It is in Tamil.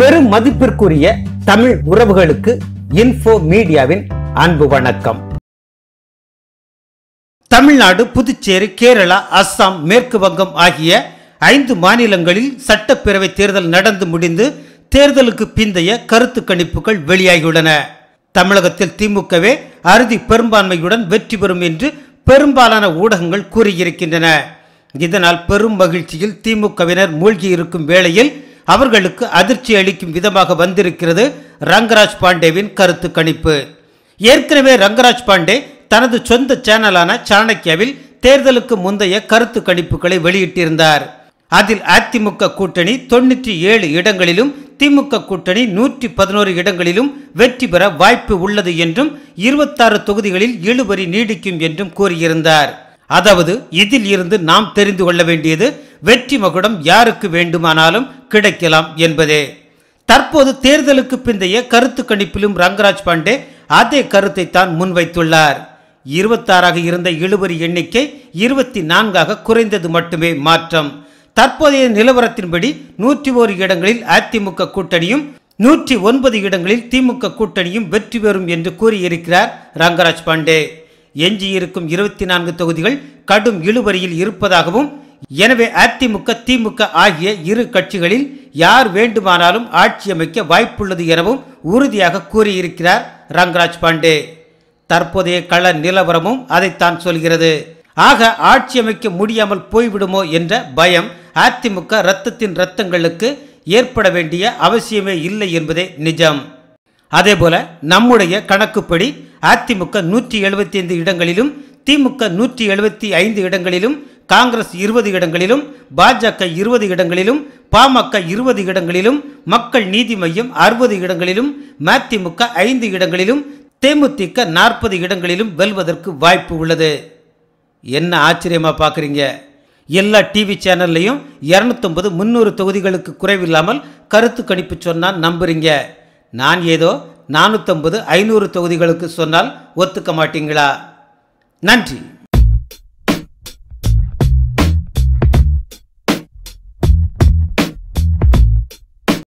பெரும் மதிப்பிற்குரிய தமிழ் உறவுகளுக்கு இன்ஃபோ மீடியாவின் அன்பு வணக்கம் தமிழ்நாடு புதுச்சேரி கேரளா அஸ்ஸாம் மேற்கு வங்கம் ஆகிய ஐந்து மாநிலங்களில் சட்டப்பேரவை தேர்தல் நடந்து முடிந்து தேர்தலுக்கு பிந்தைய கருத்து கணிப்புகள் வெளியாகியுள்ளன தமிழகத்தில் திமுகவே அறுதி பெரும்பான்மையுடன் வெற்றி பெறும் என்று பெரும்பாலான ஊடகங்கள் கூறியிருக்கின்றன இதனால் பெரும் மகிழ்ச்சியில் திமுகவினர் மூழ்கி இருக்கும் வேளையில் அவர்களுக்கு அதிர்ச்சி அளிக்கும் விதமாக வந்திருக்கிறது ரங்கராஜ் பாண்டேவின் கருத்து கணிப்பு ஏற்கனவே ரங்கராஜ் பாண்டே தனது சொந்த சேனலான சாணக்கியாவில் தேர்தலுக்கு முந்தைய கருத்து கணிப்புகளை வெளியிட்டிருந்தார் அதில் அதிமுக கூட்டணி தொன்னூற்றி ஏழு இடங்களிலும் திமுக கூட்டணி நூற்றி பதினோரு இடங்களிலும் வெற்றி பெற வாய்ப்பு உள்ளது என்றும் இருபத்தாறு தொகுதிகளில் இழுபறி நீடிக்கும் என்றும் கூறியிருந்தார் அதாவது இதில் இருந்து நாம் தெரிந்து கொள்ள வேண்டியது வெற்றி மகுடம் யாருக்கு வேண்டுமானாலும் கிடைக்கலாம் என்பதே தற்போது தேர்தலுக்கு பிந்தைய கருத்து கணிப்பிலும் ரங்கராஜ் பாண்டே அதே கருத்தை தான் முன்வைத்துள்ளார் இருபத்தாறாக இருந்த இழுபறி எண்ணிக்கை இருபத்தி நான்காக குறைந்தது மட்டுமே மாற்றம் தற்போதைய நிலவரத்தின்படி நூற்றி ஓரு இடங்களில் அதிமுக கூட்டணியும் நூற்றி ஒன்பது இடங்களில் திமுக கூட்டணியும் வெற்றி பெறும் என்று கூறியிருக்கிறார் ரங்கராஜ் பாண்டே எஞ்சியிருக்கும் இருபத்தி நான்கு தொகுதிகள் கடும் இழுபறியில் இருப்பதாகவும் எனவே அதிமுக திமுக ஆகிய இரு கட்சிகளில் யார் வேண்டுமானாலும் ஆட்சி அமைக்க வாய்ப்புள்ளது எனவும் உறுதியாக கூறியிருக்கிறார் ரங்கராஜ் பாண்டே தற்போதைய கள நிலவரமும் அதைத்தான் சொல்கிறது ஆக ஆட்சி அமைக்க முடியாமல் போய்விடுமோ என்ற பயம் அதிமுக ரத்தத்தின் ரத்தங்களுக்கு ஏற்பட வேண்டிய அவசியமே இல்லை என்பதே நிஜம் அதேபோல நம்முடைய கணக்குப்படி அதிமுக நூற்றி எழுபத்தி ஐந்து இடங்களிலும் திமுக நூற்றி எழுபத்தி ஐந்து இடங்களிலும் காங்கிரஸ் இருபது இடங்களிலும் பாஜக இருபது இடங்களிலும் பாமக இருபது இடங்களிலும் மக்கள் நீதி மையம் அறுபது இடங்களிலும் மதிமுக ஐந்து இடங்களிலும் தேமுதிக நாற்பது இடங்களிலும் வெல்வதற்கு வாய்ப்பு உள்ளது என்ன ஆச்சரியமாக பார்க்குறீங்க எல்லா டிவி சேனல்லையும் இரநூத்தொம்பது முந்நூறு தொகுதிகளுக்கு குறைவில்லாமல் கருத்து கணிப்பு சொன்னால் நம்புறீங்க நான் ஏதோ நானூற்றம்பது ஐநூறு தொகுதிகளுக்கு சொன்னால் ஒத்துக்க மாட்டீங்களா நன்றி